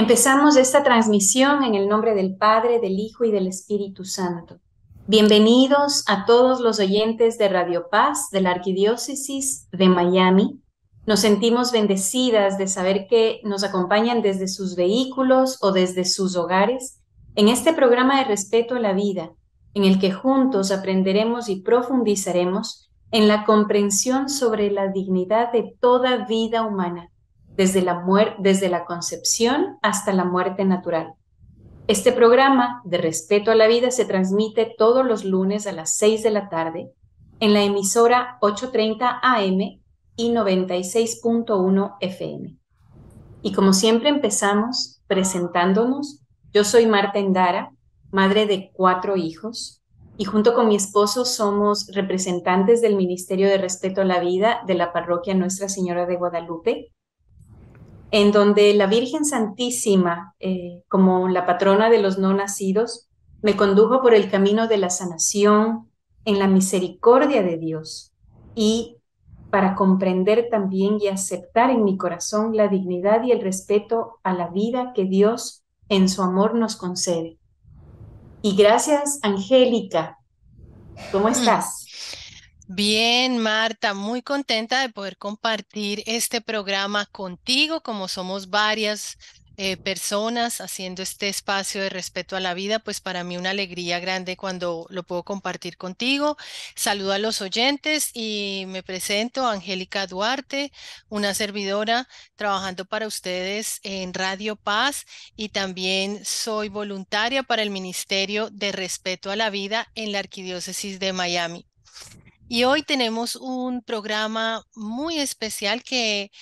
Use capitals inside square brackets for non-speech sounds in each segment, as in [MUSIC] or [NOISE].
Empezamos esta transmisión en el nombre del Padre, del Hijo y del Espíritu Santo. Bienvenidos a todos los oyentes de Radio Paz de la Arquidiócesis de Miami. Nos sentimos bendecidas de saber que nos acompañan desde sus vehículos o desde sus hogares en este programa de respeto a la vida, en el que juntos aprenderemos y profundizaremos en la comprensión sobre la dignidad de toda vida humana desde la, desde la concepción hasta la muerte natural. Este programa de respeto a la vida se transmite todos los lunes a las 6 de la tarde en la emisora 8.30 AM y 96.1 FM. Y como siempre empezamos presentándonos, yo soy Marta Endara, madre de cuatro hijos, y junto con mi esposo somos representantes del Ministerio de Respeto a la Vida de la parroquia Nuestra Señora de Guadalupe, en donde la Virgen Santísima, eh, como la patrona de los no nacidos, me condujo por el camino de la sanación en la misericordia de Dios y para comprender también y aceptar en mi corazón la dignidad y el respeto a la vida que Dios en su amor nos concede. Y gracias, Angélica. ¿Cómo mm. estás? Bien, Marta, muy contenta de poder compartir este programa contigo, como somos varias eh, personas haciendo este espacio de respeto a la vida, pues para mí una alegría grande cuando lo puedo compartir contigo. Saludo a los oyentes y me presento, Angélica Duarte, una servidora trabajando para ustedes en Radio Paz y también soy voluntaria para el Ministerio de Respeto a la Vida en la Arquidiócesis de Miami. Y hoy tenemos un programa muy especial que,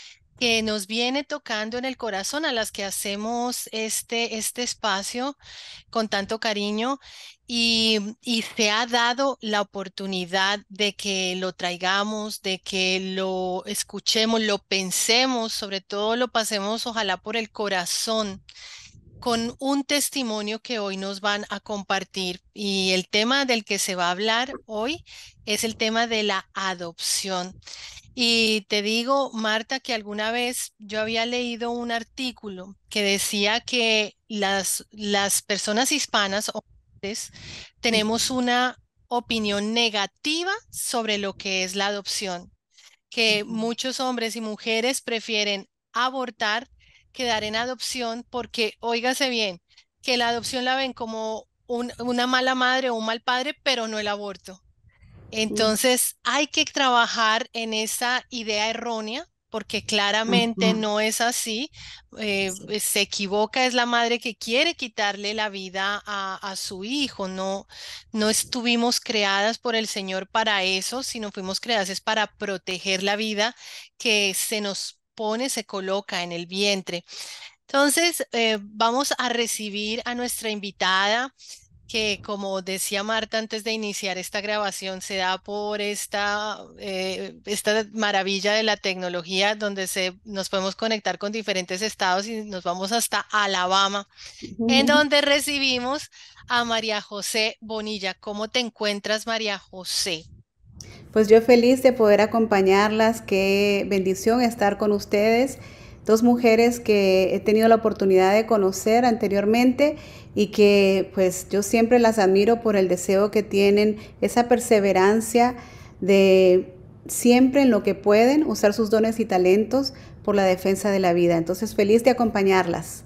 que nos viene tocando en el corazón a las que hacemos este, este espacio con tanto cariño y, y se ha dado la oportunidad de que lo traigamos, de que lo escuchemos, lo pensemos, sobre todo lo pasemos ojalá por el corazón con un testimonio que hoy nos van a compartir. Y el tema del que se va a hablar hoy es el tema de la adopción. Y te digo, Marta, que alguna vez yo había leído un artículo que decía que las, las personas hispanas o tenemos una opinión negativa sobre lo que es la adopción, que muchos hombres y mujeres prefieren abortar quedar en adopción porque, óigase bien, que la adopción la ven como una mala madre o un mal padre, pero no el aborto. Entonces hay que trabajar en esa idea errónea porque claramente no es así. Eh, eh, se equivoca, es la madre que quiere quitarle la vida a, su hijo. No, no estuvimos creadas por el Señor para eso, sino fuimos creadas es para proteger la vida que se nos pone, se coloca en el vientre. Entonces, eh, vamos a recibir a nuestra invitada que como decía Marta antes de iniciar esta grabación, se da por esta, eh, esta maravilla de la tecnología donde se, nos podemos conectar con diferentes estados y nos vamos hasta Alabama, en donde recibimos a María José Bonilla. ¿Cómo te encuentras, María José? Pues yo feliz de poder acompañarlas, qué bendición estar con ustedes, dos mujeres que he tenido la oportunidad de conocer anteriormente y que pues yo siempre las admiro por el deseo que tienen, esa perseverancia de siempre en lo que pueden usar sus dones y talentos por la defensa de la vida. Entonces feliz de acompañarlas.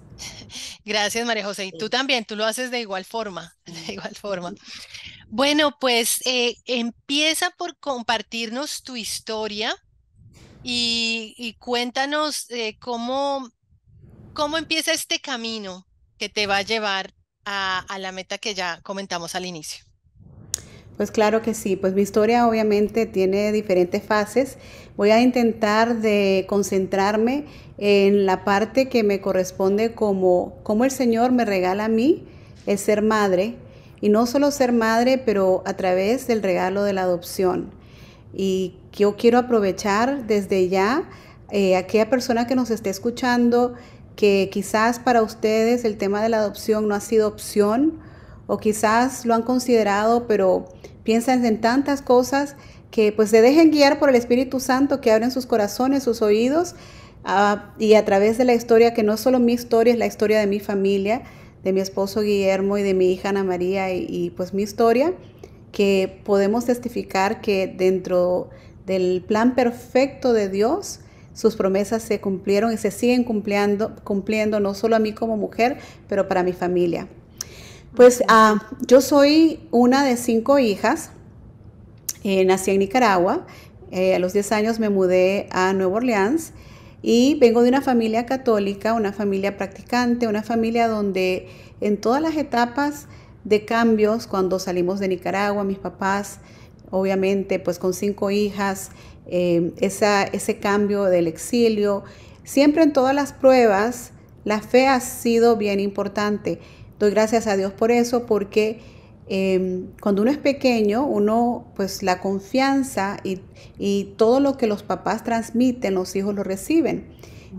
Gracias, María José. Y tú también, tú lo haces de igual forma, [LAUGHS] de igual forma. Bueno, pues eh, empieza por compartirnos tu historia y, cuéntanos eh, cómo, cómo empieza este camino que te va a llevar a, la meta que ya comentamos al inicio. Pues claro que sí, pues mi historia obviamente tiene diferentes fases. Voy a intentar de concentrarme en la parte que me corresponde como cómo el Señor me regala a mí el ser madre, y no solo ser madre, pero a través del regalo de la adopción. Y yo quiero aprovechar desde ya a eh, aquella persona que nos esté escuchando, que quizás para ustedes el tema de la adopción no ha sido opción, o quizás lo han considerado, pero piensan en tantas cosas que pues se dejen guiar por el Espíritu Santo, que abren sus corazones, sus oídos, ah, y a través de la historia, que no es solo mi historia, es la historia de mi familia, de mi esposo Guillermo y de mi hija Ana María y, pues mi historia, que podemos testificar que dentro del plan perfecto de Dios, sus promesas se cumplieron y se siguen cumpliendo, cumpliendo no solo a mí como mujer, pero para mi familia. Pues ah, yo soy una de cinco hijas, eh, nací en Nicaragua, eh, a los 10 años me mudé a Nueva Orleans y vengo de una familia católica, una familia practicante, una familia donde en todas las etapas de cambios, cuando salimos de Nicaragua, mis papás, obviamente, pues con cinco hijas, em, esa, ese cambio del exilio, siempre en todas las pruebas, la fe ha sido bien importante. Doy gracias a Dios por eso, porque Em, cuando uno es pequeño, uno, pues la confianza y, todo lo que los papás transmiten, los hijos lo reciben.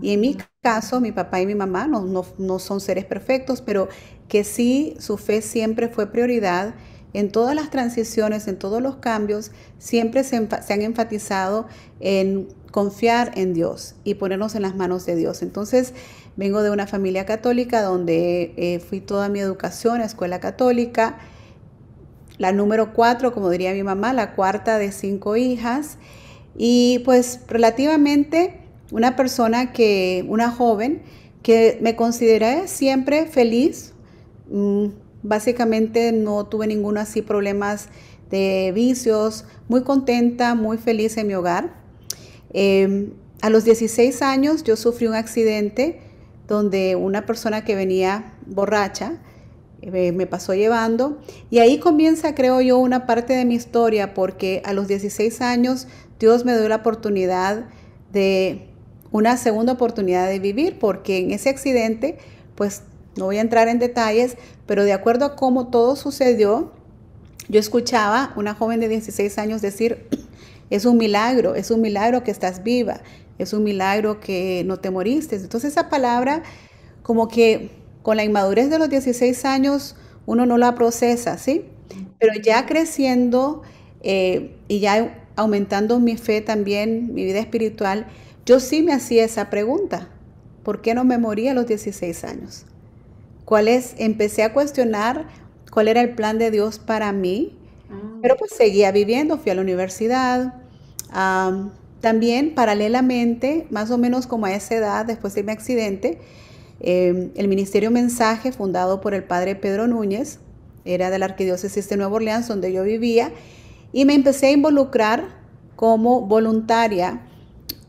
Y en mi caso, mi papá y mi mamá no, no, no son seres perfectos, pero que sí su fe siempre fue prioridad en todas las transiciones, en todos los cambios, siempre se, han enfatizado en confiar en Dios y ponernos en las manos de Dios. Entonces, vengo de una familia católica donde eh, fui toda mi educación a escuela católica la número cuatro, como diría mi mamá, la cuarta de cinco hijas. Y pues relativamente una persona que, una joven, que me consideré siempre feliz. Mm, básicamente no tuve ninguno así problemas de vicios, muy contenta, muy feliz en mi hogar. Em, a los 16 años yo sufrí un accidente donde una persona que venía borracha me pasó llevando. Y ahí comienza, creo yo, una parte de mi historia, porque a los 16 años Dios me dio la oportunidad de una segunda oportunidad de vivir, porque en ese accidente, pues no voy a entrar en detalles, pero de acuerdo a cómo todo sucedió, yo escuchaba una joven de 16 años decir, [CLEARS THROAT] es un milagro, es un milagro que estás viva, es un milagro que no te moriste. Entonces esa palabra como que con la inmadurez de los 16 años uno no la procesa, ¿sí? Pero ya creciendo eh, y ya aumentando mi fe también, mi vida espiritual, yo sí me hacía esa pregunta. ¿Por qué no me moría a los 16 años? ¿Cuál es? Empecé a cuestionar cuál era el plan de Dios para mí, ah. pero pues seguía viviendo, fui a la universidad. también paralelamente, más o menos como a esa edad, después de mi accidente, Em, el Ministerio Mensaje, fundado por el padre Pedro Núñez, era de la Arquidiócesis de Nueva Orleans, donde yo vivía, y me empecé a involucrar como voluntaria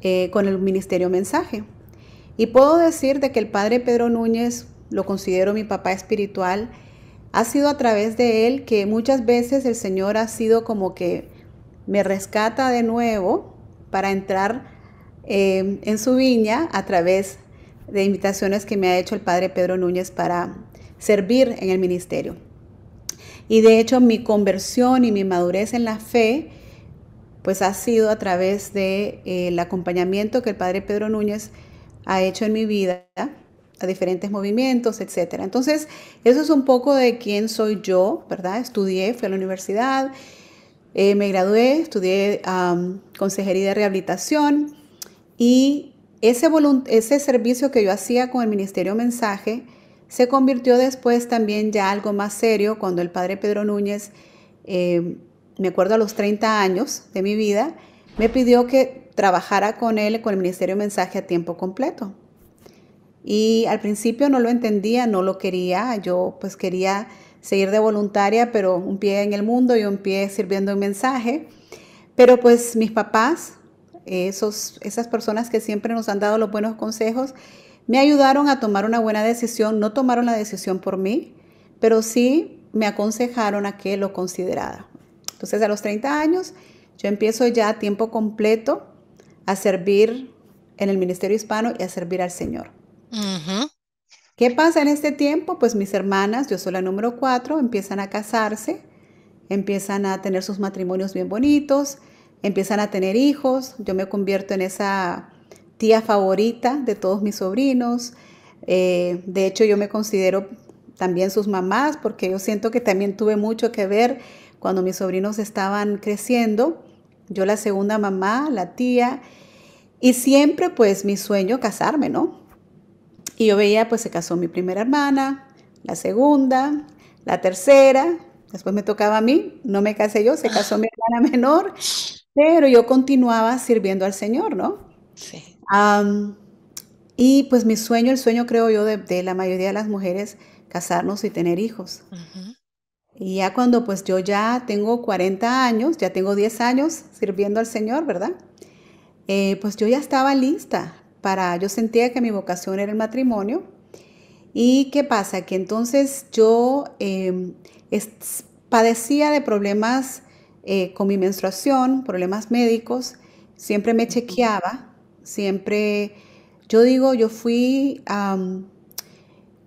eh, con el Ministerio Mensaje. Y puedo decir de que el padre Pedro Núñez, lo considero mi papá espiritual, ha sido a través de él que muchas veces el Señor ha sido como que me rescata de nuevo para entrar em, en su viña a través de de invitaciones que me ha hecho el padre Pedro Núñez para servir en el ministerio. Y de hecho mi conversión y mi madurez en la fe pues ha sido a través del eh, acompañamiento que el padre Pedro Núñez ha hecho en mi vida a diferentes movimientos, etc. Entonces, eso es un poco de quién soy yo, ¿verdad? Estudié, fui a la universidad, eh, me gradué, estudié consejería de rehabilitación y ese, servicio que yo hacía con el Ministerio Mensaje se convirtió después también ya algo más serio cuando el padre Pedro Núñez, eh, me acuerdo a los 30 años de mi vida, me pidió que trabajara con él, con el Ministerio Mensaje a tiempo completo. Y al principio no lo entendía, no lo quería, yo pues quería seguir de voluntaria, pero un pie en el mundo y un pie sirviendo un mensaje. Pero pues mis papás esos, esas personas que siempre nos han dado los buenos consejos, me ayudaron a tomar una buena decisión. No tomaron la decisión por mí, pero sí me aconsejaron a que lo considerara. Entonces a los 30 años yo empiezo ya a tiempo completo a servir en el Ministerio Hispano y a servir al Señor. ¿Qué pasa en este tiempo? Pues mis hermanas, yo soy la número cuatro, empiezan a casarse, empiezan a tener sus matrimonios bien bonitos, empiezan a tener hijos, yo me convierto en esa tía favorita de todos mis sobrinos. Eh, de hecho, yo me considero también sus mamás porque yo siento que también tuve mucho que ver cuando mis sobrinos estaban creciendo. Yo la segunda mamá, la tía, y siempre pues mi sueño casarme, ¿no? Y yo veía pues se casó mi primera hermana, la segunda, la tercera, después me tocaba a mí, no me casé yo, se casó mi hermana [LAUGHS] menor pero yo continuaba sirviendo al Señor, ¿no? Sí. y pues mi sueño, el sueño creo yo de, la mayoría de las mujeres, casarnos y tener hijos. Y ya cuando pues yo ya tengo 40 años, ya tengo 10 años sirviendo al Señor, ¿verdad? Eh, pues yo ya estaba lista para, yo sentía que mi vocación era el matrimonio. ¿Y qué pasa? Que entonces yo em, padecía de problemas eh, con mi menstruación, problemas médicos, siempre me chequeaba, siempre, yo digo, yo fui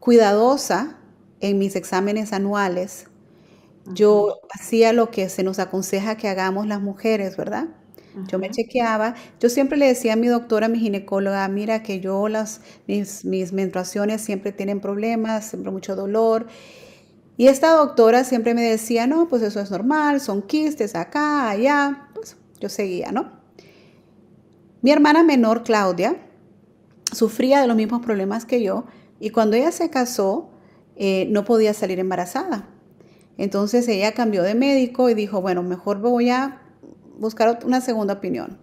cuidadosa en mis exámenes anuales. Yo hacía lo que se nos aconseja que hagamos las mujeres, ¿verdad? Yo me chequeaba. Yo siempre le decía a mi doctora, a mi ginecóloga, mira que yo las, mis menstruaciones siempre tienen problemas, siempre mucho dolor. Y esta doctora siempre me decía, no, pues eso es normal, son quistes acá, allá. Pues yo seguía, ¿no? Mi hermana menor, Claudia, sufría de los mismos problemas que yo y cuando ella se casó, eh, no podía salir embarazada. Entonces ella cambió de médico y dijo, bueno, mejor voy a buscar una segunda opinión.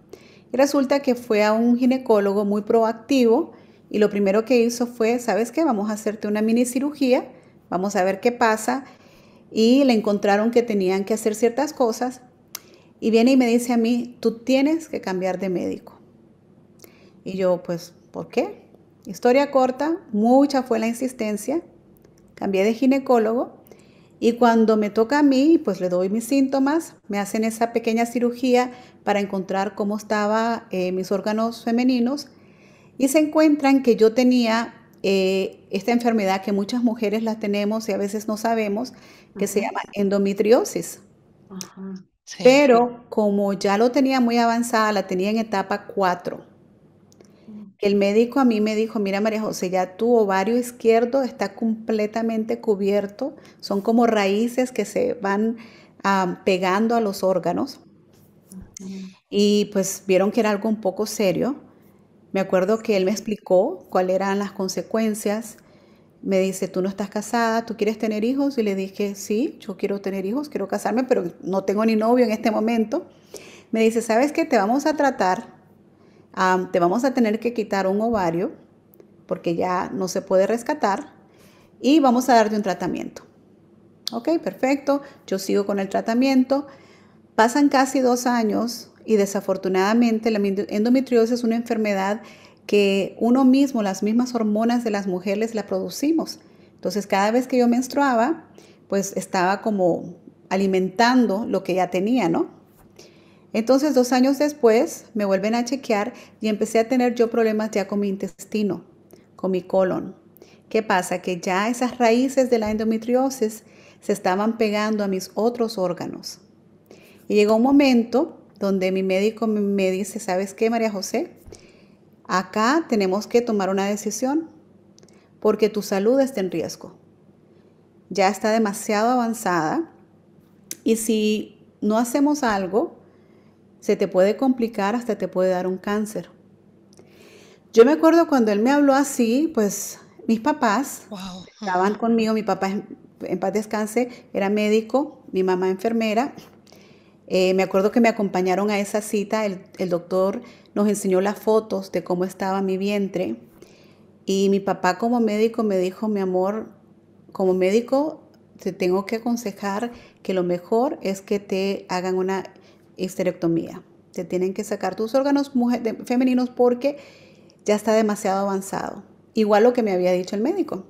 Y resulta que fue a un ginecólogo muy proactivo y lo primero que hizo fue, ¿sabes qué? Vamos a hacerte una mini cirugía Vamos a ver qué pasa. Y le encontraron que tenían que hacer ciertas cosas. Y viene y me dice a mí, tú tienes que cambiar de médico. Y yo, pues, ¿por qué? Historia corta, mucha fue la insistencia. Cambié de ginecólogo. Y cuando me toca a mí, pues le doy mis síntomas, me hacen esa pequeña cirugía para encontrar cómo estaba eh, mis órganos femeninos y se encuentran que yo tenía eh, esta enfermedad que muchas mujeres la tenemos y a veces no sabemos, que se llama endometriosis. Pero como ya lo tenía muy avanzada, la tenía en etapa 4, mm. el médico a mí me dijo, mira María José, ya tu ovario izquierdo está completamente cubierto, son como raíces que se van pegando a los órganos. Y pues vieron que era algo un poco serio me acuerdo que él me explicó cuáles eran las consecuencias. Me dice, tú no estás casada, tú quieres tener hijos. Y le dije, sí, yo quiero tener hijos, quiero casarme, pero no tengo ni novio en este momento. Me dice, ¿sabes qué? Te vamos a tratar, te vamos a tener que quitar un ovario, porque ya no se puede rescatar, y vamos a darte un tratamiento. Ok, perfecto, yo sigo con el tratamiento. Pasan casi dos años y desafortunadamente la endometriosis es una enfermedad que uno mismo, las mismas hormonas de las mujeres la producimos. Entonces cada vez que yo menstruaba, pues estaba como alimentando lo que ya tenía, ¿no? Entonces dos años después me vuelven a chequear y empecé a tener yo problemas ya con mi intestino, con mi colon. ¿Qué pasa? Que ya esas raíces de la endometriosis se estaban pegando a mis otros órganos. Y llegó un momento donde mi médico me dice, ¿sabes qué, María José? Acá tenemos que tomar una decisión porque tu salud está en riesgo. Ya está demasiado avanzada y si no hacemos algo, se te puede complicar, hasta te puede dar un cáncer. Yo me acuerdo cuando él me habló así, pues mis papás estaban conmigo, mi papá en paz descanse era médico, mi mamá enfermera, eh, me acuerdo que me acompañaron a esa cita, el, doctor nos enseñó las fotos de cómo estaba mi vientre y mi papá como médico me dijo, mi amor, como médico te tengo que aconsejar que lo mejor es que te hagan una histerectomía. Te tienen que sacar tus órganos femeninos porque ya está demasiado avanzado. Igual lo que me había dicho el médico.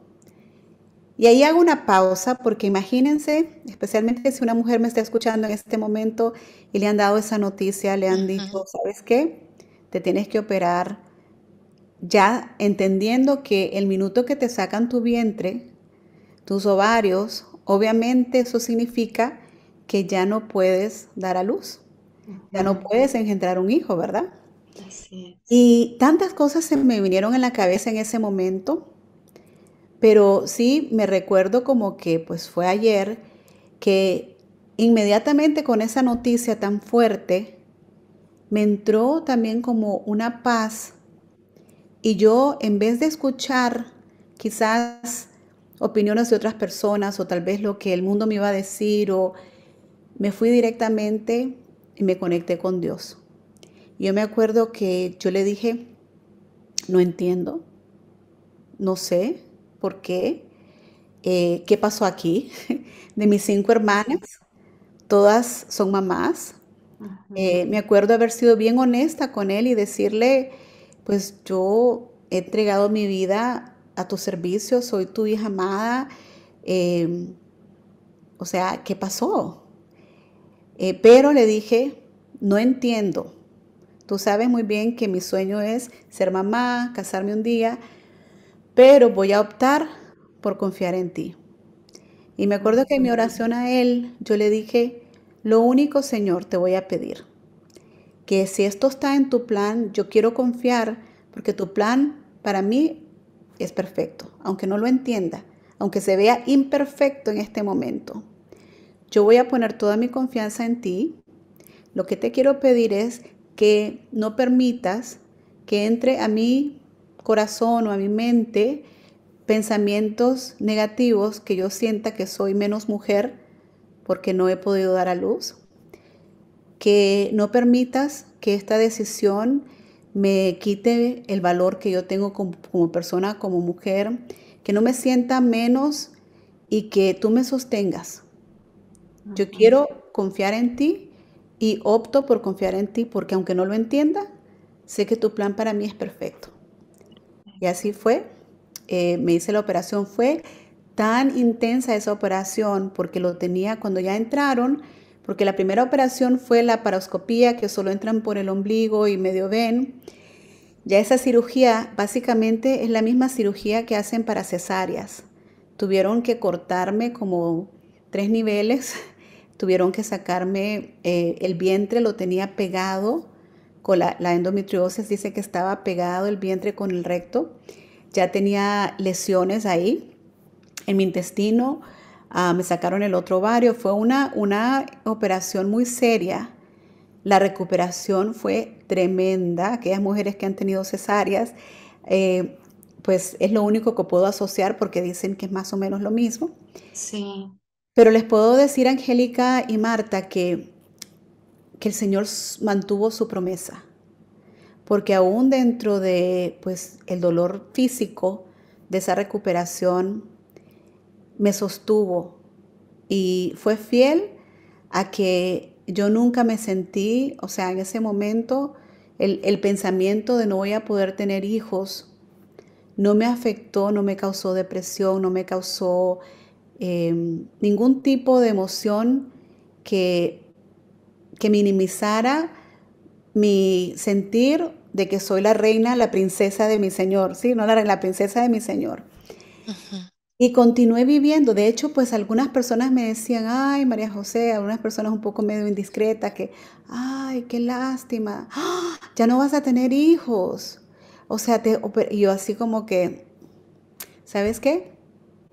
Y ahí hago una pausa porque imagínense, especialmente si una mujer me está escuchando en este momento y le han dado esa noticia, le han dicho, ¿sabes qué? Te tienes que operar ya entendiendo que el minuto que te sacan tu vientre, tus ovarios, obviamente eso significa que ya no puedes dar a luz, ya no puedes engendrar un hijo, ¿verdad? Y tantas cosas se me vinieron en la cabeza en ese momento pero sí me recuerdo como que pues fue ayer que inmediatamente con esa noticia tan fuerte me entró también como una paz y yo en vez de escuchar quizás opiniones de otras personas o tal vez lo que el mundo me iba a decir o me fui directamente y me conecté con Dios. Yo me acuerdo que yo le dije, no entiendo, no sé, por qué, eh, qué pasó aquí. [LAUGHS] De mis cinco hermanas, todas son mamás. Eh, me acuerdo haber sido bien honesta con él y decirle, pues yo he entregado mi vida a tu servicio, soy tu hija amada. Em, o sea, ¿qué pasó? Eh, pero le dije, no entiendo. Tú sabes muy bien que mi sueño es ser mamá, casarme un día, pero voy a optar por confiar en ti. Y me acuerdo que en mi oración a él yo le dije, lo único Señor te voy a pedir, que si esto está en tu plan, yo quiero confiar porque tu plan para mí es perfecto, aunque no lo entienda, aunque se vea imperfecto en este momento. Yo voy a poner toda mi confianza en ti. Lo que te quiero pedir es que no permitas que entre a mí corazón o a mi mente pensamientos negativos que yo sienta que soy menos mujer porque no he podido dar a luz. Que no permitas que esta decisión me quite el valor que yo tengo como, persona, como mujer, que no me sienta menos y que tú me sostengas. Yo quiero confiar en ti y opto por confiar en ti porque aunque no lo entienda, sé que tu plan para mí es perfecto. Y así fue. Eh, me hice la operación. Fue tan intensa esa operación porque lo tenía cuando ya entraron, porque la primera operación fue la paroscopía, que solo entran por el ombligo y medio ven. Ya esa cirugía básicamente es la misma cirugía que hacen para cesáreas. Tuvieron que cortarme como tres niveles, [LAUGHS] tuvieron que sacarme eh, el vientre, lo tenía pegado con la, endometriosis, dice que estaba pegado el vientre con el recto, ya tenía lesiones ahí en mi intestino, ah, me sacaron el otro ovario, fue una, una operación muy seria. La recuperación fue tremenda. Aquellas mujeres que han tenido cesáreas, eh, pues es lo único que puedo asociar porque dicen que es más o menos lo mismo. Sí. Pero les puedo decir, Angélica y Marta, que que el Señor mantuvo su promesa, porque aún dentro de pues el dolor físico de esa recuperación me sostuvo y fue fiel a que yo nunca me sentí, o sea, en ese momento el, pensamiento de no voy a poder tener hijos no me afectó, no me causó depresión, no me causó em, ningún tipo de emoción que que minimizara mi sentir de que soy la reina, la princesa de mi Señor, ¿sí? No la reina, la princesa de mi Señor. Y continué viviendo. De hecho, pues algunas personas me decían, ay, María José, algunas personas un poco medio indiscretas, que, ay, qué lástima, ¡Ah! ya no vas a tener hijos. O sea, te, yo así como que, ¿sabes qué?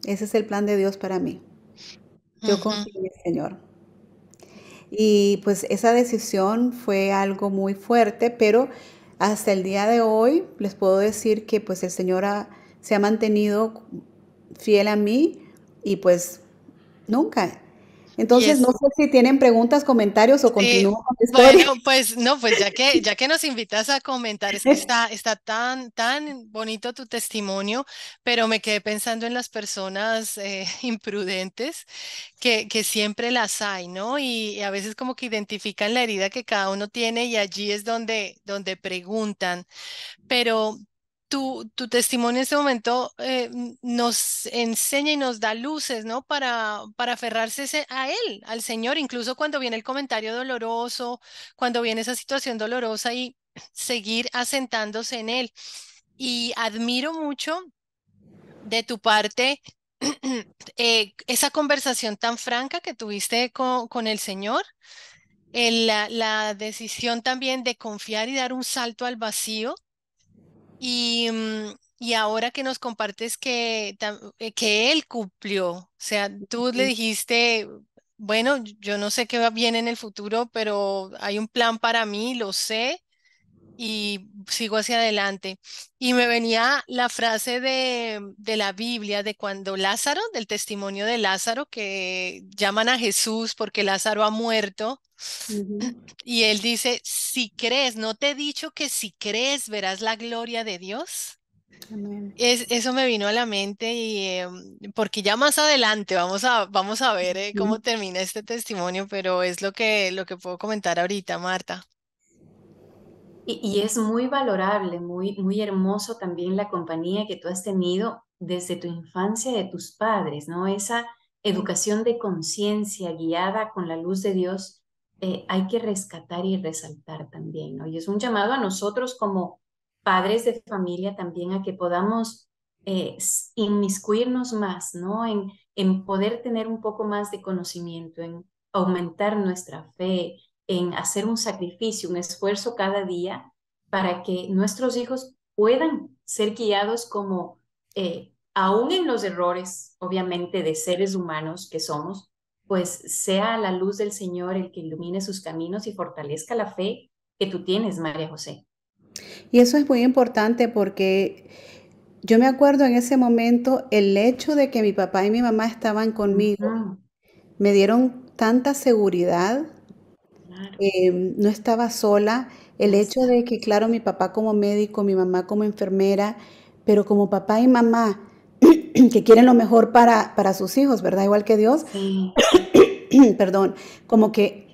Ese es el plan de Dios para mí. Yo confío en el Señor. Y pues esa decisión fue algo muy fuerte, pero hasta el día de hoy les puedo decir que pues el Señor se ha mantenido fiel a mí y pues nunca entonces, no sé si tienen preguntas, comentarios o continúo con Bueno, pues no, pues ya que, ya que nos invitas a comentar, [LAUGHS] está, está tan, tan bonito tu testimonio, pero me quedé pensando en las personas eh, [LAUGHS] imprudentes que, que, siempre las hay, ¿no? Y, a veces como que identifican la herida que cada uno tiene y allí es donde, donde preguntan. Pero, tu, testimonio en este momento eh, nos enseña y nos da luces, ¿no? Para, para aferrarse a Él, al Señor, incluso cuando viene el comentario doloroso, cuando viene esa situación dolorosa y [CLEARS THROAT] seguir asentándose en Él. Y admiro mucho de tu parte [CLEARS THROAT] eh, esa conversación tan franca que tuviste con, con el Señor, la, la, decisión también de confiar y dar un salto al vacío y, mm, y ahora que nos compartes que, eh, que él cumplió, o sea, tú le dijiste, bueno, yo no sé qué va bien en el futuro, pero hay un plan para mí, lo sé, y sigo hacia adelante. Y me venía la frase de, de, la Biblia, de cuando Lázaro, del testimonio de Lázaro, que llaman a Jesús porque Lázaro ha muerto. Y él dice, si crees, ¿no te he dicho que si crees verás la gloria de Dios? Es, eso me vino a la mente y eh, porque ya más adelante vamos a, vamos a ver eh, cómo termina este testimonio, pero es lo que, lo que puedo comentar ahorita, Marta. Y, es muy valorable, muy, muy hermoso también la compañía que tú has tenido desde tu infancia de tus padres, ¿no? Esa educación de conciencia guiada con la luz de Dios eh, hay que rescatar y resaltar también, ¿no? Y es un llamado a nosotros como padres de familia también a que podamos eh, inmiscuirnos más, ¿no? En, en poder tener un poco más de conocimiento, en aumentar nuestra fe, en hacer un sacrificio, un esfuerzo cada día para que nuestros hijos puedan ser guiados como, eh, aún en los errores, obviamente, de seres humanos que somos, pues sea la luz del Señor el que ilumine sus caminos y fortalezca la fe que tú tienes, María José. Y eso es muy importante porque yo me acuerdo en ese momento el hecho de que mi papá y mi mamá estaban conmigo, me dieron tanta seguridad Em, no estaba sola. El hecho de que, claro, mi papá como médico, mi mamá como enfermera, pero como papá y mamá [CLEARS THROAT] que quieren lo mejor para, para sus hijos, ¿verdad? Igual que Dios. [CLEARS THROAT] Perdón, como que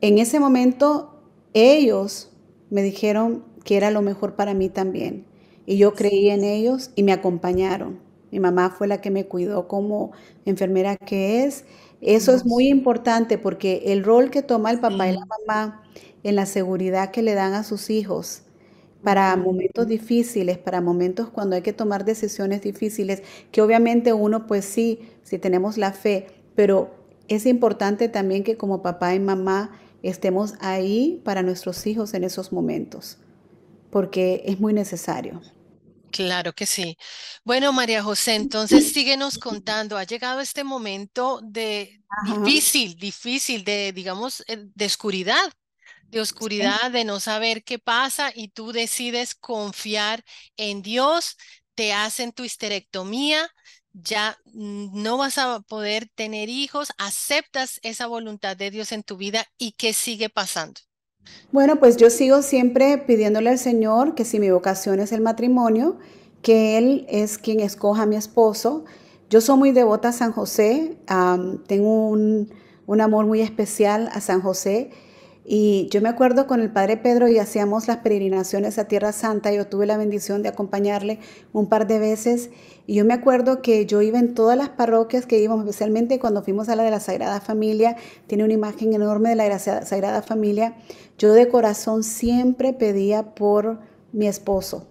en ese momento ellos me dijeron que era lo mejor para mí también. Y yo creí en ellos y me acompañaron. Mi mamá fue la que me cuidó como enfermera que es. Eso es muy importante porque el rol que toma el papá y la mamá en la seguridad que le dan a sus hijos para momentos difíciles, para momentos cuando hay que tomar decisiones difíciles, que obviamente uno pues sí, si tenemos la fe, pero es importante también que como papá y mamá estemos ahí para nuestros hijos en esos momentos, porque es muy necesario. Claro que sí. Bueno, María José, entonces [CLEARS THROAT] síguenos contando. Ha llegado este momento de difícil, difícil, de, digamos, eh, de oscuridad, de oscuridad, de no saber qué pasa y tú decides confiar en Dios, te hacen tu histerectomía, ya no vas a poder tener hijos, aceptas esa voluntad de Dios en tu vida y qué sigue pasando. Bueno, pues yo sigo siempre pidiéndole al Señor que si mi vocación es el matrimonio, que Él es quien escoja a mi esposo. Yo soy muy devota a San José, tengo un amor muy especial a San José y yo me acuerdo con el padre Pedro y hacíamos las peregrinaciones a Tierra Santa. Yo tuve la bendición de acompañarle un par de veces. Y yo me acuerdo que yo iba en todas las parroquias que íbamos, especialmente cuando fuimos a la de la Sagrada Familia. Tiene una imagen enorme de la Sagrada Familia. Yo de corazón siempre pedía por mi esposo.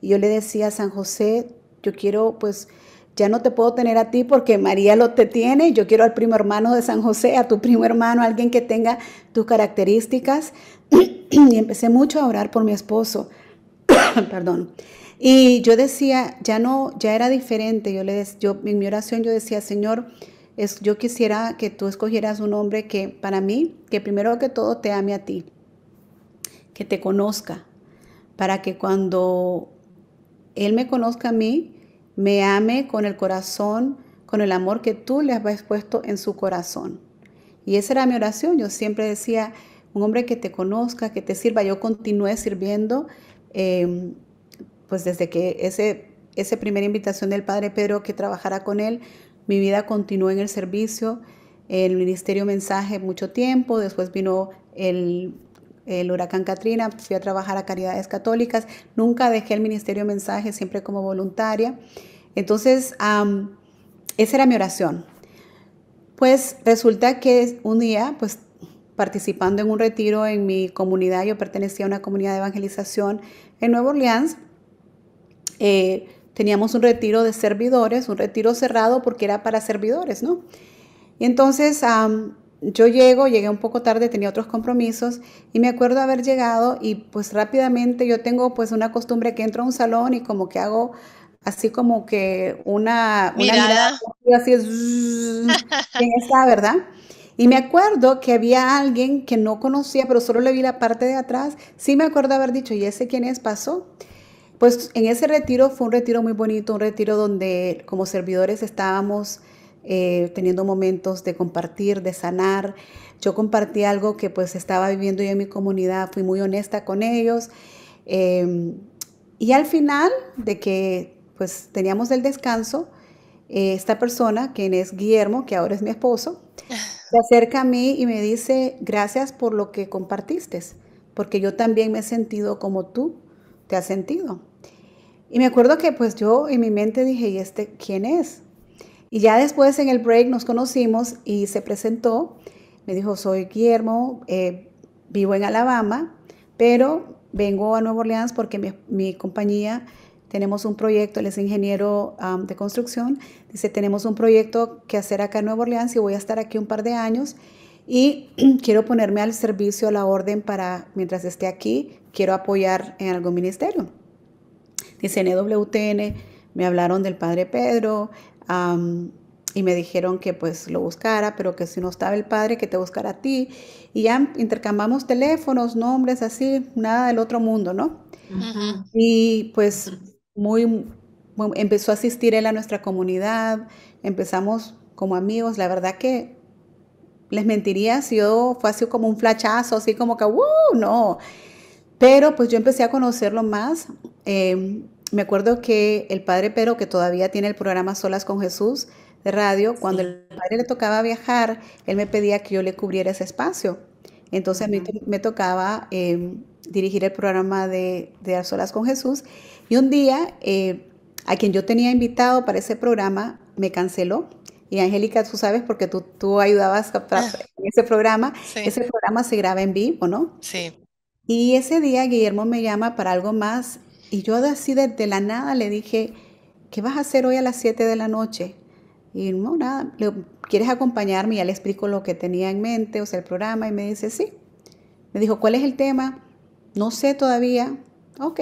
Y yo le decía a San José, yo quiero pues ya no te puedo tener a ti porque María lo te tiene, yo quiero al primo hermano de San José, a tu primo hermano, alguien que tenga tus características. [CLEARS THROAT] y empecé mucho a orar por mi esposo, [COUGHS] perdón. Y yo decía, ya no, ya era diferente, yo, le, yo en mi oración yo decía, Señor, es, yo quisiera que tú escogieras un hombre que para mí, que primero que todo te ame a ti, que te conozca, para que cuando él me conozca a mí, me ame con el corazón, con el amor que tú le has puesto en su corazón. Y esa era mi oración. Yo siempre decía, un hombre que te conozca, que te sirva. Yo continué sirviendo, em, pues desde que ese, esa primera invitación del Padre Pedro que trabajara con él, mi vida continuó en el servicio, el ministerio mensaje mucho tiempo, después vino el el huracán Katrina, fui a trabajar a Caridades Católicas, nunca dejé el Ministerio Mensaje, siempre como voluntaria. Entonces, esa era mi oración. Pues resulta que un día, pues participando en un retiro en mi comunidad, yo pertenecía a una comunidad de evangelización en Nueva Orleans, eh, teníamos un retiro de servidores, un retiro cerrado porque era para servidores, ¿no? Y entonces yo llego, llegué un poco tarde, tenía otros compromisos y me acuerdo haber llegado y pues rápidamente yo tengo pues una costumbre que entro a un salón y como que hago así como que una, mirada, una mirada así, es [LAUGHS] esa, ¿verdad? Y me acuerdo que había alguien que no conocía, pero solo le vi la parte de atrás. Sí me acuerdo haber dicho, ¿y ese quién es? Pasó. Pues en ese retiro fue un retiro muy bonito, un retiro donde como servidores estábamos eh, teniendo momentos de compartir, de sanar. Yo compartí algo que pues estaba viviendo yo en mi comunidad, fui muy honesta con ellos. Em, y al final de que pues teníamos el descanso, eh, esta persona, quien es Guillermo, que ahora es mi esposo, [LAUGHS] se acerca a mí y me dice, gracias por lo que compartiste, porque yo también me he sentido como tú te has sentido. Y me acuerdo que pues yo en mi mente dije, ¿y este quién es? Y ya después en el break nos conocimos y se presentó. Me dijo, soy Guillermo, eh, vivo en Alabama, pero vengo a Nueva Orleans porque mi, compañía, tenemos un proyecto, él es ingeniero de construcción, dice, tenemos un proyecto que hacer acá en Nueva Orleans y voy a estar aquí un par de años y [CLEARS THROAT] quiero ponerme al servicio, a la orden para, mientras esté aquí, quiero apoyar en algún ministerio. Dice, NWTN, me hablaron del Padre Pedro, y me dijeron que pues lo buscara, pero que si no estaba el padre, que te buscara a ti. Y ya intercambiamos teléfonos, nombres, así, nada del otro mundo, ¿no? Y pues muy, empezó a asistir él a nuestra comunidad, empezamos como amigos, la verdad que les mentiría si yo fue así como un flachazo, así como que, ¡uh! No. Pero pues yo empecé a conocerlo más. Em, me acuerdo que el padre Pero, que todavía tiene el programa Solas con Jesús de radio, cuando el padre le tocaba viajar, él me pedía que yo le cubriera ese espacio. Entonces a mí me tocaba em, dirigir el programa de, de Solas con Jesús. Y un día, eh, a quien yo tenía invitado para ese programa, me canceló. Y Angélica, tú sabes, porque tú, tú ayudabas a ah. en ese programa. Ese programa se graba en vivo, ¿no? Sí. Y ese día Guillermo me llama para algo más y yo así de la nada le dije, ¿qué vas a hacer hoy a las 7 de la noche? Y no, nada, ¿quieres acompañarme? Y ya le explico lo que tenía en mente, o sea, el programa, y me dice, sí. Me dijo, ¿cuál es el tema? No sé todavía. Ok.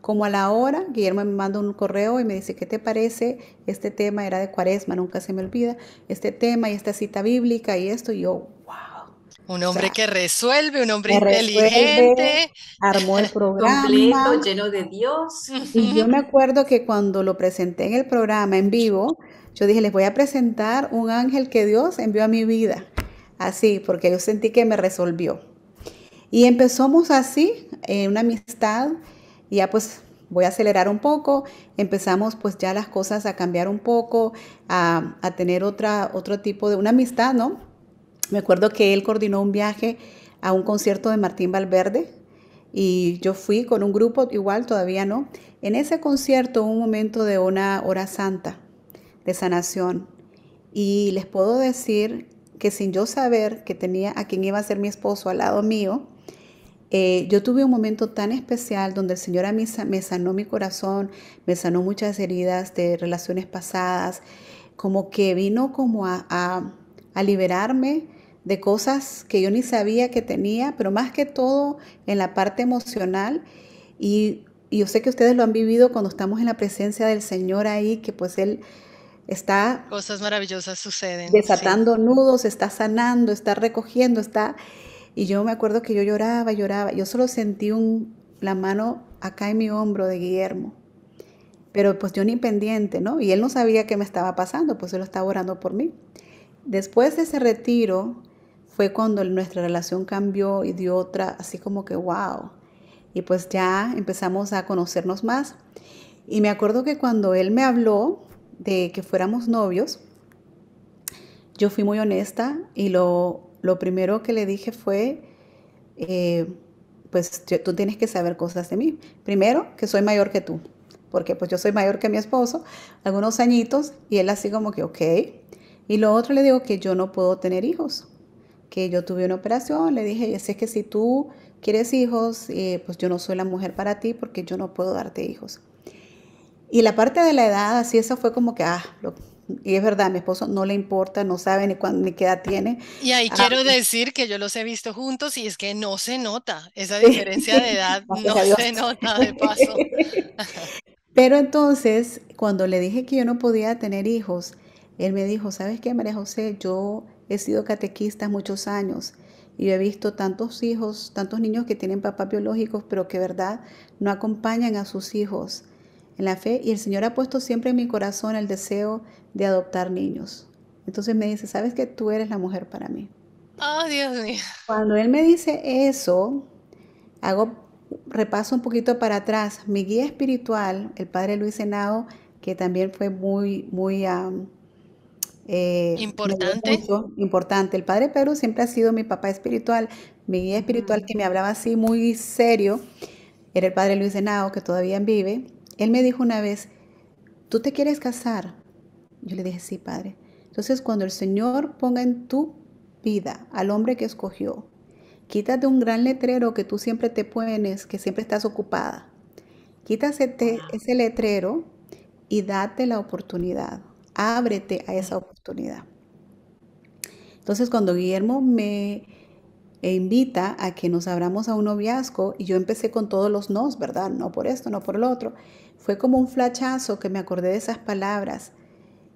Como a la hora, Guillermo me manda un correo y me dice, ¿qué te parece? Este tema era de cuaresma, nunca se me olvida. Este tema y esta cita bíblica y esto. Y yo, un hombre que resuelve, un hombre inteligente. armó el [LAUGHS] programa. Completo, lleno de Dios. Y yo me acuerdo que cuando lo presenté en el programa en vivo, yo dije, les voy a presentar un ángel que Dios envió a mi vida. Así, porque yo sentí que me resolvió. Y empezamos así, en una amistad, ya pues voy a acelerar un poco, empezamos pues ya las cosas a cambiar un poco, a, tener otra, otro tipo de una amistad, ¿no? Me acuerdo que él coordinó un viaje a un concierto de Martín Valverde y yo fui con un grupo, igual todavía no. En ese concierto un momento de una hora santa de sanación y les puedo decir que sin yo saber que tenía a quien iba a ser mi esposo al lado mío, eh, yo tuve un momento tan especial donde el Señor a mí me sanó mi corazón, me sanó muchas heridas de relaciones pasadas, como que vino como a, a liberarme de cosas que yo ni sabía que tenía, pero más que todo en la parte emocional. Y, yo sé que ustedes lo han vivido cuando estamos en la presencia del Señor ahí, que pues Él está... Cosas maravillosas suceden. Desatando nudos, está sanando, está recogiendo, está... Y yo me acuerdo que yo lloraba, lloraba. Yo solo sentí un, la mano acá en mi hombro de Guillermo. Pero pues yo ni pendiente, ¿no? Y él no sabía qué me estaba pasando, pues él estaba orando por mí. Después de ese retiro, fue cuando nuestra relación cambió y dio otra, así como que wow. Y pues ya empezamos a conocernos más. Y me acuerdo que cuando él me habló de que fuéramos novios, yo fui muy honesta y lo, lo primero que le dije fue, eh, pues tú tienes que saber cosas de mí. Primero, que soy mayor que tú, porque pues yo soy mayor que mi esposo, algunos añitos, y él así como que, ok. Y lo otro le digo que yo no puedo tener hijos, que yo tuve una operación, le dije, sé que si tú quieres hijos, eh, pues yo no soy la mujer para ti porque yo no puedo darte hijos. Y la parte de la edad, así, eso fue como que, ah, y es verdad, mi esposo no le importa, no sabe ni, ni qué edad tiene. Y ahí ah, quiero decir que yo los he visto juntos y es que no se nota, esa diferencia de edad [LAUGHS] no se nota de paso. [LAUGHS] Pero entonces, cuando le dije que yo no podía tener hijos, él me dijo, ¿sabes qué, María José? Yo He sido catequista muchos años y he visto tantos hijos, tantos niños que tienen papás biológicos, pero que verdad no acompañan a sus hijos en la fe. Y el Señor ha puesto siempre en mi corazón el deseo de adoptar niños. Entonces me dice, sabes que tú eres la mujer para mí. Oh, Dios mío. Cuando Él me dice eso, hago repaso un poquito para atrás. Mi guía espiritual, el Padre Luis Senado, que también fue muy, muy eh, importante. importante. El Padre Pedro siempre ha sido mi papá espiritual, mi guía espiritual mm. que me hablaba así muy serio. Era el Padre Luis Nao que todavía vive. Él me dijo una vez, ¿tú te quieres casar? Yo le dije, sí, Padre. Entonces, cuando el Señor ponga en tu vida al hombre que escogió, quítate un gran letrero que tú siempre te pones, que siempre estás ocupada. Quítate ese letrero y date la oportunidad ábrete a esa oportunidad. Entonces cuando Guillermo me invita a que nos abramos a un noviazgo y yo empecé con todos los nos, ¿verdad? No por esto, no por el otro. Fue como un flachazo que me acordé de esas palabras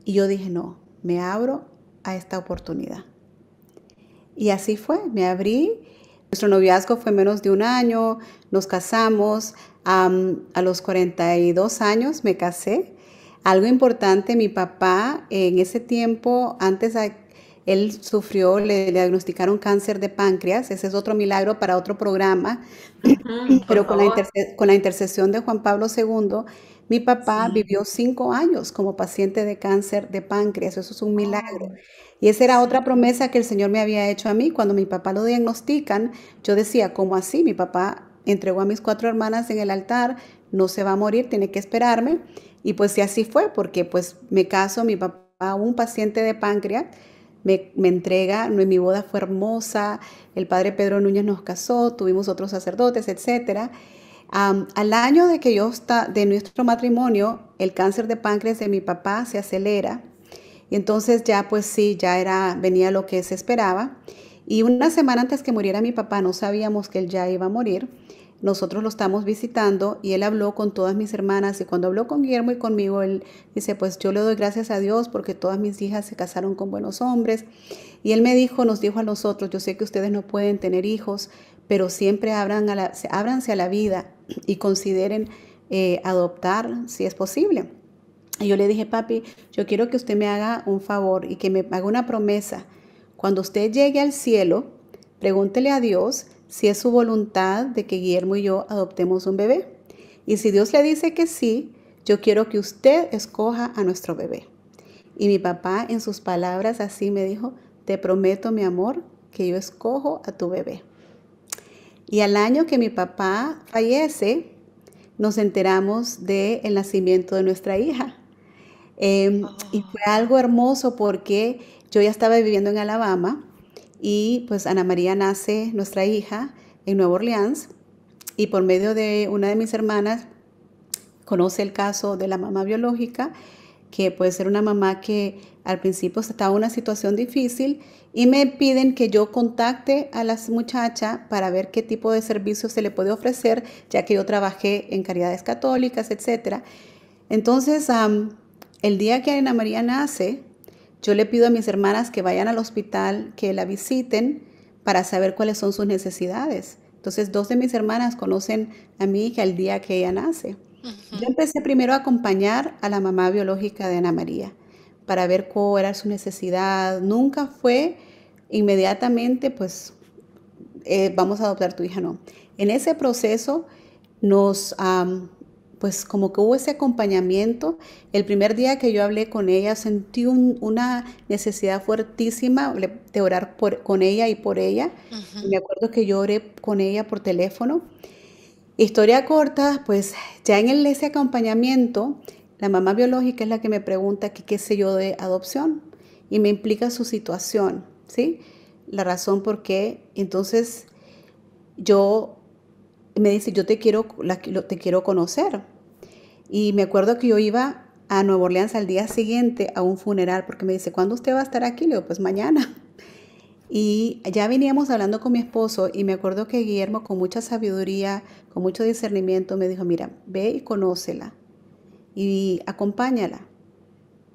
y yo dije, no, me abro a esta oportunidad. Y así fue, me abrí. Nuestro noviazgo fue menos de un año, nos casamos, a los 42 años me casé algo importante, mi papá en ese tiempo, antes él sufrió, le, diagnosticaron cáncer de páncreas, ese es otro milagro para otro programa, pero con la, intercesión de Juan Pablo II, mi papá vivió cinco años como paciente de cáncer de páncreas, eso es un milagro. Oh. Y esa era otra promesa que el Señor me había hecho a mí. Cuando mi papá lo diagnostican, yo decía, ¿cómo así? Mi papá entregó a mis cuatro hermanas en el altar, no se va a morir, tiene que esperarme. Y pues sí, así fue, porque pues me caso, mi papá, un paciente de páncreas, me, me, entrega, mi boda fue hermosa, el padre Pedro Núñez nos casó, tuvimos otros sacerdotes, etc. al año de que yo está, de nuestro matrimonio, el cáncer de páncreas de mi papá se acelera y entonces ya pues sí, ya era, venía lo que se esperaba. Y una semana antes que muriera mi papá, no sabíamos que él ya iba a morir, nosotros lo estamos visitando y él habló con todas mis hermanas y cuando habló con Guillermo y conmigo, él dice, pues yo le doy gracias a Dios porque todas mis hijas se casaron con buenos hombres. Y él me dijo, nos dijo a nosotros, yo sé que ustedes no pueden tener hijos, pero siempre abran a la, a la vida y consideren eh, adoptar si es posible. Y yo le dije, papi, yo quiero que usted me haga un favor y que me haga una promesa. Cuando usted llegue al cielo, pregúntele a Dios si es su voluntad de que Guillermo y yo adoptemos un bebé. Y si Dios le dice que sí, yo quiero que usted escoja a nuestro bebé. Y mi papá en sus palabras así me dijo, te prometo mi amor que yo escojo a tu bebé. Y al año que mi papá fallece, nos enteramos del nacimiento de nuestra hija. Em, y fue ah. algo hermoso porque yo ya estaba viviendo en Alabama y pues Ana María nace, nuestra hija, en Nueva Orleans y por medio de una de mis hermanas conoce el caso de la mamá biológica, que puede ser una mamá que al principio estaba en una situación difícil y me piden que yo contacte a la muchacha para ver qué tipo de servicio se le puede ofrecer, ya que yo trabajé en caridades católicas, etcétera Entonces, el día que Ana María nace, yo le pido a mis hermanas que vayan al hospital, que la visiten para saber cuáles son sus necesidades. Entonces, dos de mis hermanas conocen a mi hija el día que ella nace. Yo empecé primero a acompañar a la mamá biológica de Ana María para ver cuál era su necesidad. Nunca fue inmediatamente, pues, eh, vamos a adoptar tu hija, no. En ese proceso nos pues como que hubo ese acompañamiento. El primer día que yo hablé con ella sentí una necesidad fuertísima de orar por, con ella y por ella. Me acuerdo que yo oré con ella por teléfono. Historia corta, pues ya en el, ese acompañamiento, la mamá biológica es la que me pregunta qué sé yo de adopción y me implica su situación, ¿sí? La razón por qué. Entonces yo y me dice, yo te quiero, te quiero conocer. Y me acuerdo que yo iba a Nueva Orleans al día siguiente a un funeral, porque me dice, ¿cuándo usted va a estar aquí? Le digo, pues mañana. [LAUGHS] Y ya veníamos hablando con mi esposo y me acuerdo que Guillermo con mucha sabiduría, con mucho discernimiento, me dijo, mira, ve y conócela y acompáñala,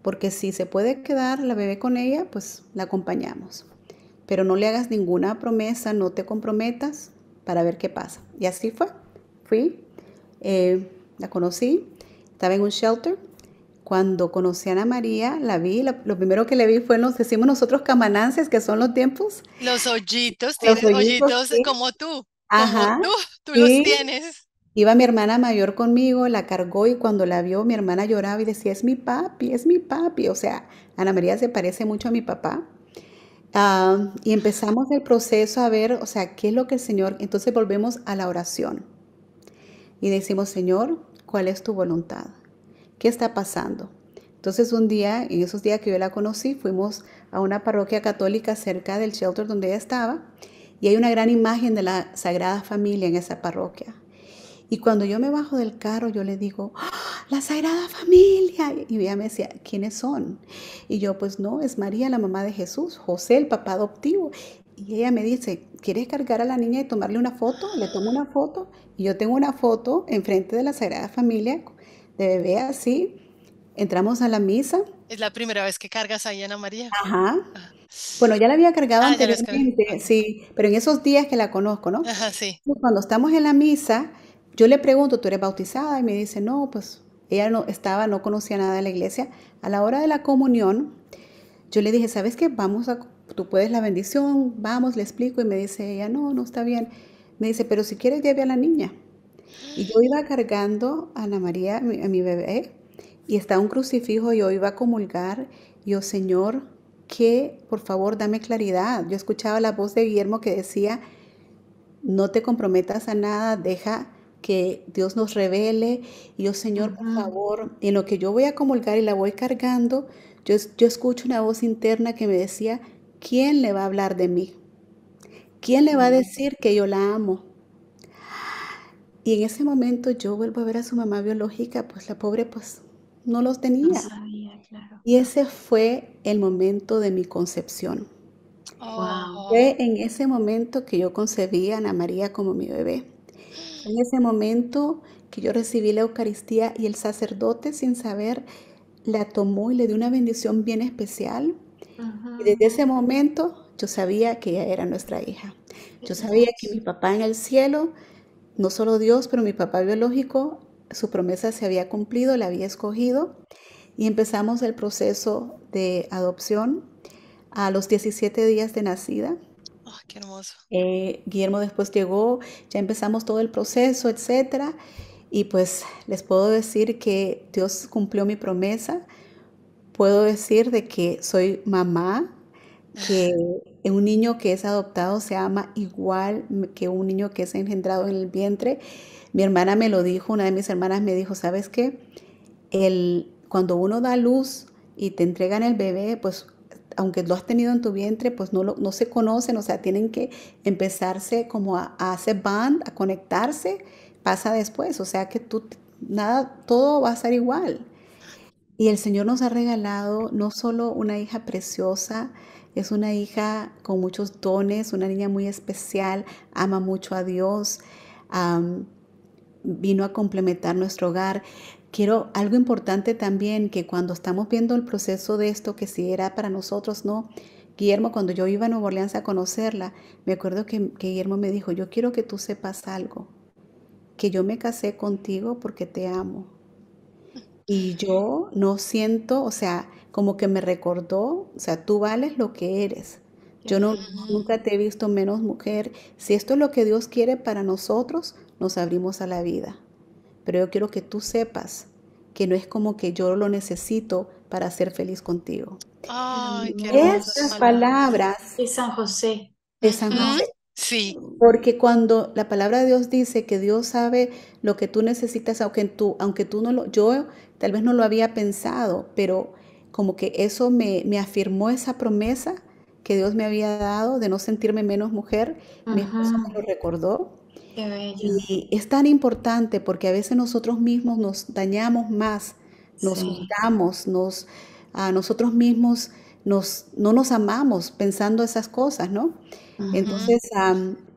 porque si se puede quedar la bebé con ella, pues la acompañamos. Pero no le hagas ninguna promesa, no te comprometas para ver qué pasa. Y así fue. Fui, eh, la conocí, estaba en un shelter. Cuando conocí a Ana María, la vi, lo primero que le vi fue, nos decimos nosotros camanances, que son los tiempos. Los hoyitos, tienes hoyitos, como tú. Ajá. tú, los tienes. Iba mi hermana mayor conmigo, la cargó y cuando la vio mi hermana lloraba y decía, es mi papi, es mi papi. O sea, Ana María se parece mucho a mi papá. Ah, y empezamos el proceso a ver, o sea, qué es lo que el Señor, entonces volvemos a la oración y decimos, Señor, ¿cuál es tu voluntad? ¿Qué está pasando? Entonces un día, en esos días que yo la conocí, fuimos a una parroquia católica cerca del shelter donde ella estaba y hay una gran imagen de la Sagrada Familia en esa parroquia. Y cuando yo me bajo del carro, yo le digo, ¡Ah! la Sagrada Familia. Y ella me decía, ¿quiénes son? Y yo, pues no, es María, la mamá de Jesús, José, el papá adoptivo. Y ella me dice, ¿quieres cargar a la niña y tomarle una foto? Le tomo una foto. Y yo tengo una foto enfrente de la Sagrada Familia, de bebé así. Entramos a la misa. Es la primera vez que cargas a Ana María. Ajá. Ah. Bueno, ya la había ah, cargado anteriormente, sí, pero en esos días que la conozco, ¿no? Ajá, sí. Cuando estamos en la misa, yo le pregunto, ¿tú eres bautizada? Y me dice, no, pues ella no estaba, no conocía nada de la iglesia. A la hora de la comunión, yo le dije, ¿sabes qué? Vamos a, tú puedes la bendición, vamos, le explico. Y me dice ella, no, no está bien. Me dice, pero si quieres lleve a la niña. Y yo iba cargando a Ana María, a mi, bebé, y está un crucifijo, y yo iba a comulgar. Y yo, Señor, que por favor dame claridad. Yo escuchaba la voz de Guillermo que decía, no te comprometas a nada, deja que Dios nos revele. Y yo, Señor, por favor, en lo que yo voy a comulgar y la voy cargando, yo, escucho una voz interna que me decía, ¿quién le va a hablar de mí? ¿Quién le va a mm. decir que yo la amo? Y en ese momento yo vuelvo a ver a su mamá biológica, pues la pobre pues no los tenía. Y ese fue el momento de mi concepción. Fue en ese momento que yo concebí a Ana María como mi bebé. En ese momento que yo recibí la Eucaristía y el sacerdote sin saber la tomó y le dio una bendición bien especial. Y desde ese momento yo sabía que ella era nuestra hija. Yo sabía que mi papá en el cielo, no solo Dios, pero mi papá biológico, su promesa se había cumplido, la había escogido. Y empezamos el proceso de adopción a los 17 días de nacida. Ah, eh, Guillermo después llegó, ya empezamos todo el proceso, etcétera. Y pues les puedo decir que Dios cumplió mi promesa. Puedo decir de que soy mamá, que [LAUGHS] un niño que es adoptado se ama igual que un niño que es engendrado en el vientre. Mi hermana me lo dijo, una de mis hermanas me dijo, ¿sabes qué? El, cuando uno da luz y te entregan el bebé, pues aunque lo has tenido en tu vientre, pues no, no se conocen, o sea, tienen que empezarse como a, hacer band, a conectarse, pasa después, o sea que tú, nada, todo va a ser igual. Y el Señor nos ha regalado no solo una hija preciosa, es una hija con muchos dones, una niña muy especial, ama mucho a Dios, vino a complementar nuestro hogar. Quiero algo importante también que cuando estamos viendo el proceso de esto, que si era para nosotros, no. Guillermo, cuando yo iba a Nueva Orleans a conocerla, me acuerdo que, Guillermo me dijo, yo quiero que tú sepas algo, que yo me casé contigo porque te amo. Y yo no siento, o sea, como que me recordó, o sea, tú vales lo que eres. Yo no, nunca te he visto menos mujer. Si esto es lo que Dios quiere para nosotros, nos abrimos a la vida pero yo quiero que tú sepas que no es como que yo lo necesito para ser feliz contigo. Ay, qué palabras Es San José. Es San José. Sí. Porque cuando la palabra de Dios dice que Dios sabe lo que tú necesitas, aunque tú, aunque tú no lo, yo tal vez no lo había pensado, pero como que eso me, me afirmó esa promesa que Dios me había dado de no sentirme menos mujer, mi esposo me lo recordó y es tan importante porque a veces nosotros mismos nos dañamos más, nos juntamos nos, a nosotros mismos nos, no nos amamos pensando esas cosas, ¿no? Entonces,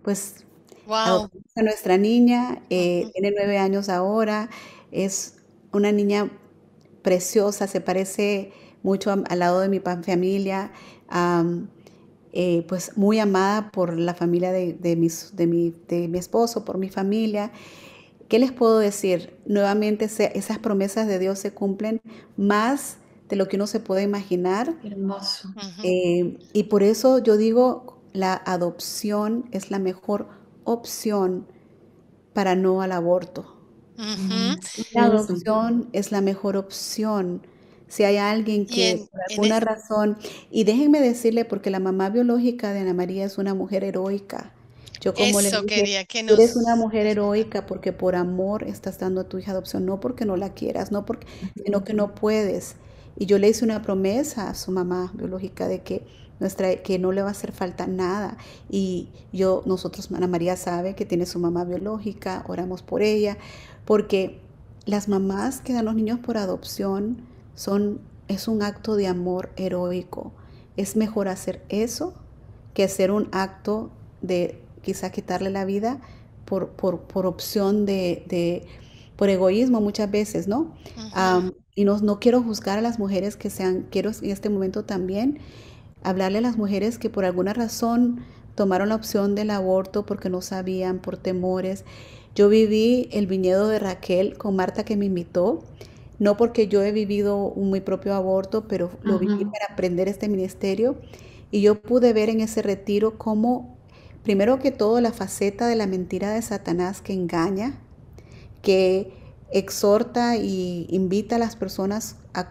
pues, a nuestra niña, eh, tiene nueve años ahora, es una niña preciosa, se parece mucho al lado de mi familia. Eh, pues muy amada por la familia de, de, mis, de, mi, de, mi, esposo, por mi familia. ¿Qué les puedo decir? Nuevamente esas promesas de Dios se cumplen más de lo que uno se puede imaginar. Hermoso. Eh, y por eso yo digo, la adopción es la mejor opción para no al aborto. La adopción es la mejor opción si hay alguien que por alguna razón, y déjenme decirle, porque la mamá biológica de Ana María es una mujer heroica. Yo como Eso le que nos... eres una mujer heroica porque por amor estás dando a tu hija adopción, no porque no la quieras, no porque, sino que no puedes. Y yo le hice una promesa a su mamá biológica de que nuestra que no le va a hacer falta nada y yo nosotros Ana María sabe que tiene su mamá biológica, oramos por ella porque las mamás que dan los niños por adopción son, es un acto de amor heroico. Es mejor hacer eso que hacer un acto de quizá quitarle la vida por, por, por opción de, por egoísmo muchas veces, ¿no? y no, no quiero juzgar a las mujeres que sean, quiero en este momento también hablarle a las mujeres que por alguna razón tomaron la opción del aborto porque no sabían, por temores. Yo viví el viñedo de Raquel con Marta que me invitó no porque yo he vivido un, mi propio aborto, pero lo viví para aprender este ministerio. Y yo pude ver en ese retiro cómo, primero que todo, la faceta de la mentira de Satanás que engaña, que exhorta y invita a las personas a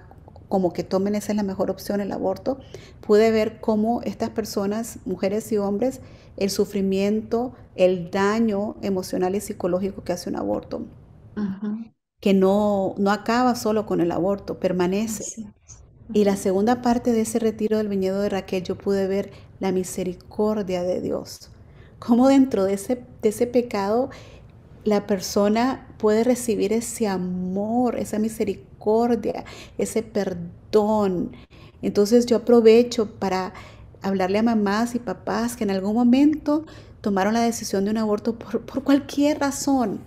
como que tomen esa es la mejor opción, el aborto, pude ver cómo estas personas, mujeres y hombres, el sufrimiento, el daño emocional y psicológico que hace un aborto que no, no acaba solo con el aborto, permanece. Y la segunda parte de ese retiro del viñedo de Raquel, yo pude ver la misericordia de Dios. Cómo dentro de ese, ese pecado la persona puede recibir ese amor, esa misericordia, ese perdón. Entonces yo aprovecho para hablarle a mamás y papás que en algún momento tomaron la decisión de un aborto por, por cualquier razón,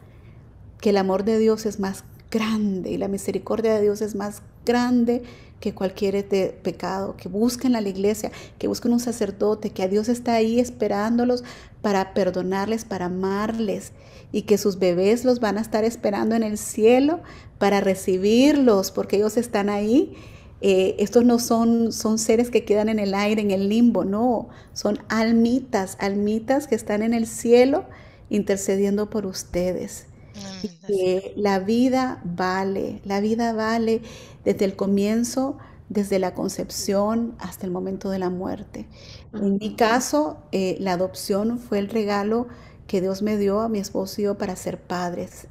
que el amor de Dios es más grande y la misericordia de Dios es más grande que cualquier e-, pecado, que busquen a la iglesia, que busquen un sacerdote, que a Dios está ahí esperándolos para perdonarles, para amarles y que sus bebés los van a estar esperando en el cielo para recibirlos porque ellos están ahí. Eh, estos no son, son seres que quedan en el aire, en el limbo, no, son almitas, almitas que están en el cielo intercediendo por ustedes. Mm, que la vida vale, la vida vale desde el comienzo, desde la concepción hasta el momento de la muerte. En mi caso, eh, la adopción fue el regalo que Dios me dio a mi esposo y yo para ser padres,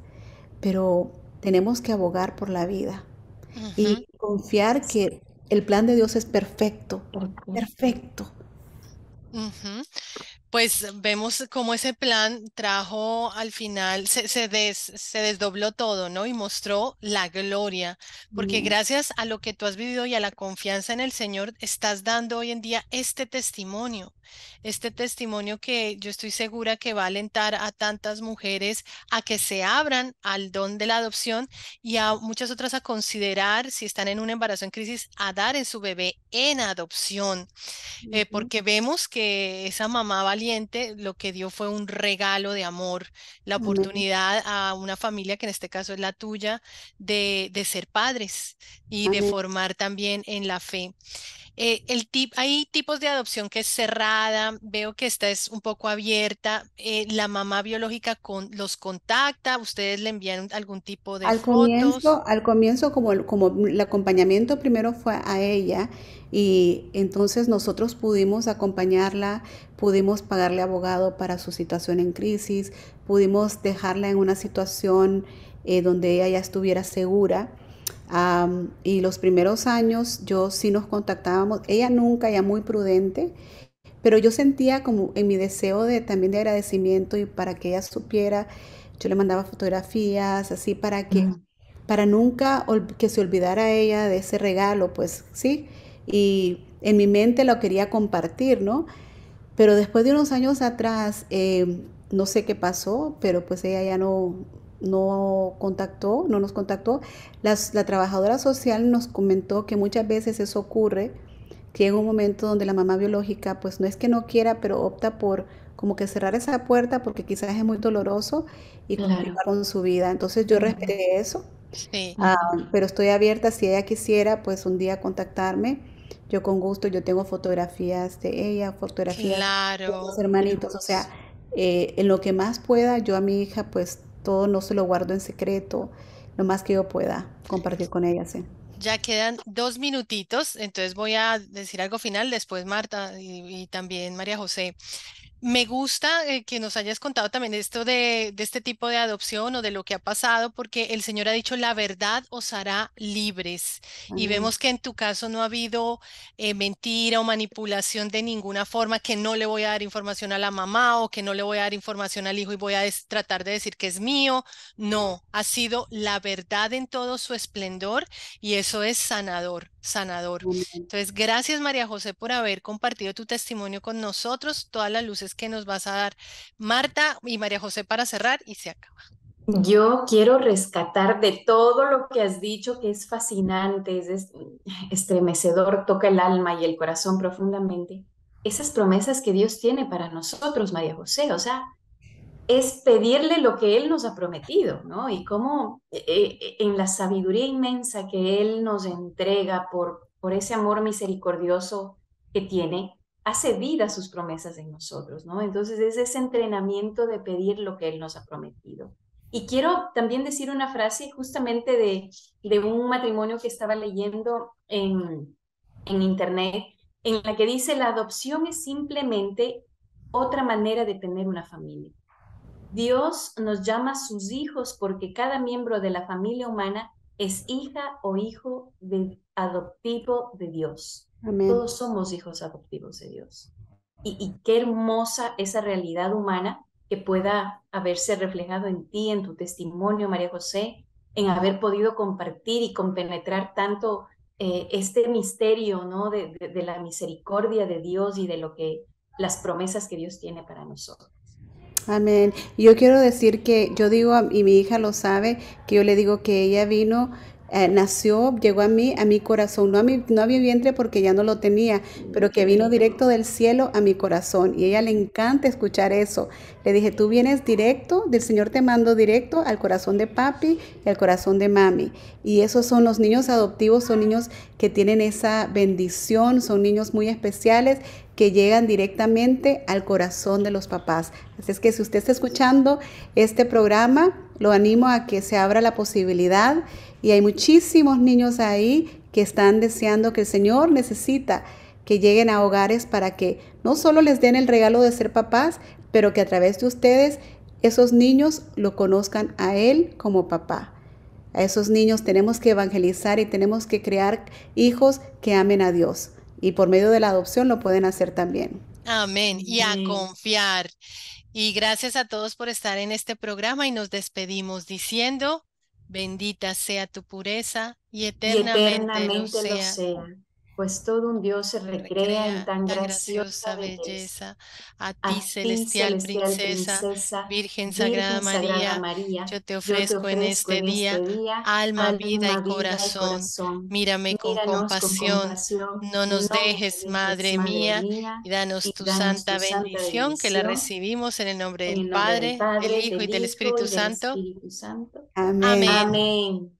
pero tenemos que abogar por la vida y confiar que el plan de Dios es perfecto, perfecto pues vemos cómo ese plan trajo al final, se, se, desdobló todo, ¿no? Y mostró la gloria, porque gracias a lo que tú has vivido y a la confianza en el Señor, estás dando hoy en día este testimonio, este testimonio que yo estoy segura que va a alentar a tantas mujeres a que se abran al don de la adopción y a muchas otras a considerar, si están en un embarazo en crisis, a dar en su bebé en adopción, eh, porque vemos que esa mamá va lo que dio fue un regalo de amor, la oportunidad a una familia, que en este caso es la tuya, de, de ser padres y de formar también en la fe. Eh, el hay tipos de adopción que es cerrada, veo que esta es un poco abierta. Eh, la mamá biológica con, los contacta, ustedes le envían algún tipo de al Comienzo, al comienzo, como el, acompañamiento primero fue a ella y entonces nosotros pudimos acompañarla, pudimos pagarle abogado para su situación en crisis, pudimos dejarla en una situación eh, donde ella ya estuviera segura y los primeros años yo sí nos contactábamos, ella nunca, ya muy prudente, pero yo sentía como en mi deseo de también de agradecimiento y para que ella supiera, yo le mandaba fotografías así para que, para nunca que se olvidara ella de ese regalo, pues sí, y en mi mente lo quería compartir, ¿no? Pero después de unos años atrás, em, no sé qué pasó, pero pues ella ya no, no contactó, no nos contactó. la trabajadora social nos comentó que muchas veces eso ocurre, que en un momento donde la mamá biológica, pues no es que no quiera, pero opta por como que cerrar esa puerta porque quizás es muy doloroso y con su vida. Entonces yo respeté eso, ah, pero estoy abierta si ella quisiera, pues un día contactarme. Yo con gusto, yo tengo fotografías de ella, fotografías de los hermanitos, o sea, eh, en lo que más pueda, yo a mi hija pues todo no se lo guardo en secreto, lo más que yo pueda compartir con ellas. Ya quedan dos minutitos, entonces voy a decir algo final, después Marta y también María José. Me gusta eh, que nos hayas contado también esto de, este tipo de adopción o de lo que ha pasado, porque el Señor ha dicho, la verdad os hará libres. Y vemos que en tu caso no ha habido eh, mentira o manipulación de ninguna forma, que no le voy a dar información a la mamá o que no le voy a dar información al hijo y voy a tratar de decir que es mío. No, ha sido la verdad en todo su esplendor y eso es sanador sanador. Entonces, gracias María José por haber compartido tu testimonio con nosotros. Todas las luces que ¿qué nos vas a dar Marta y María José para cerrar? Y se acaba. Yo quiero rescatar de todo lo que has dicho, que es fascinante, es mm, estremecedor, toca el alma y el corazón profundamente. Esas promesas que Dios tiene para nosotros, María José, o sea, es pedirle lo que Él nos ha prometido, ¿no? Y cómo eh, eh, en la sabiduría inmensa que Él nos entrega por, por ese amor misericordioso que tiene, hace vida sus promesas en nosotros, ¿no? Entonces es ese entrenamiento de pedir lo que Él nos ha prometido. Y quiero también decir una frase justamente de, de un matrimonio que estaba leyendo en, en internet, en la que dice, la adopción es simplemente otra manera de tener una familia. Dios nos llama sus hijos porque cada miembro de la familia humana es hija o hijo de, adoptivo de Dios. Todos somos hijos adoptivos de Dios. Y, qué hermosa esa realidad humana que pueda haberse reflejado en ti, en tu testimonio, María José, en haber podido compartir y compenetrar tanto eh, este misterio ¿no? De, la misericordia de Dios y de lo que las promesas que Dios tiene para nosotros. Amén. Yo quiero decir que yo digo, y mi hija lo sabe, que yo le digo que ella vino eh, nació, llegó a mí, a mi corazón, no a mi, no había vientre porque ya no lo tenía, pero que vino directo del cielo a mi corazón. Y a ella le encanta escuchar eso. Le dije, tú vienes directo, del Señor te mando directo al corazón de papi y al corazón de mami. Y esos son los niños adoptivos, son niños que tienen esa bendición, son niños muy especiales que llegan directamente al corazón de los papás. Así es que si usted está escuchando este programa, lo animo a que se abra la posibilidad y hay muchísimos niños ahí que están deseando que el Señor necesita que lleguen a hogares para que no solo les den el regalo de ser papás, pero que a través de ustedes esos niños lo conozcan a Él como papá. A esos niños tenemos que evangelizar y tenemos que crear hijos que amen a Dios. Y por medio de la adopción lo pueden hacer también. Amén. Y a confiar. Y gracias a todos por estar en este programa y nos despedimos diciendo, bendita sea tu pureza y eternamente, Lo sea pues todo un Dios se recrea, en tan, graciosa, belleza. A, ti, celestial, princesa, Virgen, Sagrada, María, yo te ofrezco, en este, este, día, alma, vida, y, corazón. Mírame con compasión. No nos dejes, Madre mía, y danos tu santa bendición, que la recibimos en el nombre, del, Padre, del Hijo y del Espíritu, Santo. Amén.